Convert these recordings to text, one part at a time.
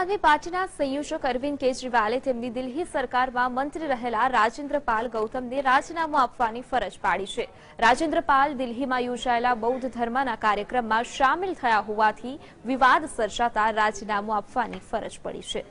આગે પાર્ટીના સંયોજક અરવિંદ કેજરીવાલે તેમની દિલ્હી સરકારમાં મંત્રી રહેલા રાજેન્દ્રપાલ ગૌતમને રાજીનામું આપવાની ફરજ પાડી છે રાજેન્દ્રપાલ દિલ્હીમાં યોજાયેલા બૌદ્ધ ધર્મના કાર્યક્રમમાં સામેલ થયા હોવાથી વિવાદ સર્જાતા રાજીનામું આપવાની ફરજ પડી છે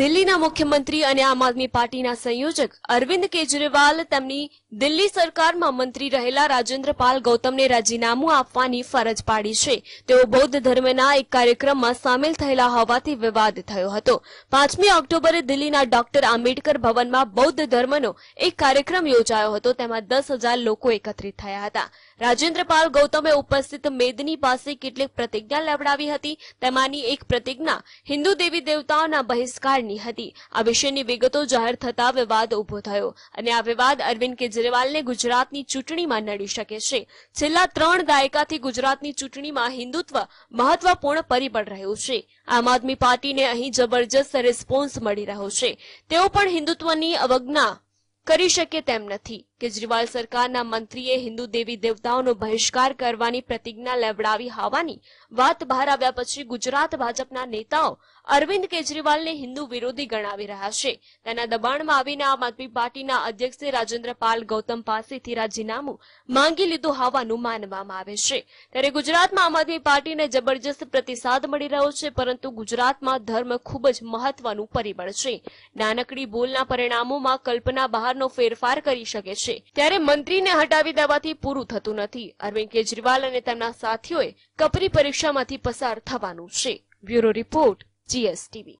દિલ્હીના મુખ્યમંત્રી અને આમ આદમી પાર્ટીના સંયોજક અરવિંદ કેજરીવાલ તેમની દિલ્હી સરકારમાં મંત્રી રહેલા રાજેન્દ્રપાલ ગૌતમને રાજીનામું આપવાની ફરજ પાડી છે તેઓ બૌદ્ધ ધર્મના એક કાર્યક્રમમાં સામેલ થયેલા હોવાથી વિવાદ થયો હતો પાંચમી ઓક્ટોબરે દિલ્હીના ડોક્ટર આંબેડકર ભવનમાં બૌદ્ધ ધર્મનો એક કાર્યક્રમ યોજાયો હતો તેમાં દસ હજાર લોકો એકત્રિત થયા હતા રાજેન્દ્રપાલ ગૌતમે ઉપસ્થિત મેદની પાસે કેટલીક પ્રતિજ્ઞા લેવડાવી હતી તેમાંની એક પ્રતિજ્ઞા હિન્દુ દેવી દેવતાઓના બહિષ્કારની બની હતી આ વિષયની વિગતો જાહેર થતા વિવાદ ઉભો થયો અને આ વિવાદ અરવિંદ કેજરીવાલને ગુજરાતની ચૂંટણીમાં નડી શકે છે છેલ્લા ત્રણ દાયકાથી ગુજરાતની ચૂંટણીમાં હિન્દુત્વ મહત્વપૂર્ણ પરિબળ રહ્યું છે આમ આદમી પાર્ટીને અહીં જબરજસ્ત રિસ્પોન્સ મળી રહ્યો છે તેઓ પણ હિન્દુત્વની અવજ્ઞા કરી શકે તેમ નથી કેજરીવાલ સરકારના મંત્રીએ હિન્દુ દેવી દેવતાઓનો બહિષ્કાર કરવાની પ્રતિજ્ઞા લેવડાવી હોવાની વાત બહાર આવ્યા પછી ગુજરાત ભાજપના નેતાઓ અરવિંદ કેજરીવાલને હિન્દુ વિરોધી ગણાવી રહ્યા છે તેના દબાણમાં આવીને આમ આદમી પાર્ટીના અધ્યક્ષ રાજેન્દ્ર પાલ ગૌતમ પાસેથી રાજીનામું માંગી લીધું હોવાનું માનવામાં આવે છે ત્યારે ગુજરાતમાં આમ આદમી પાર્ટીને જબરજસ્ત પ્રતિસાદ મળી રહ્યો છે પરંતુ ગુજરાતમાં ધર્મ ખૂબ જ મહત્વનું પરિબળ છે નાનકડી બોલના પરિણામોમાં કલ્પના બહાર વ્યવહારનો ફેરફાર કરી શકે છે ત્યારે મંત્રીને હટાવી દેવાથી પૂરું થતું નથી અરવિંદ કેજરીવાલ અને તેમના સાથીઓએ કપરી પરીક્ષામાંથી પસાર થવાનું છે બ્યુરો રિપોર્ટ જીએસટીવી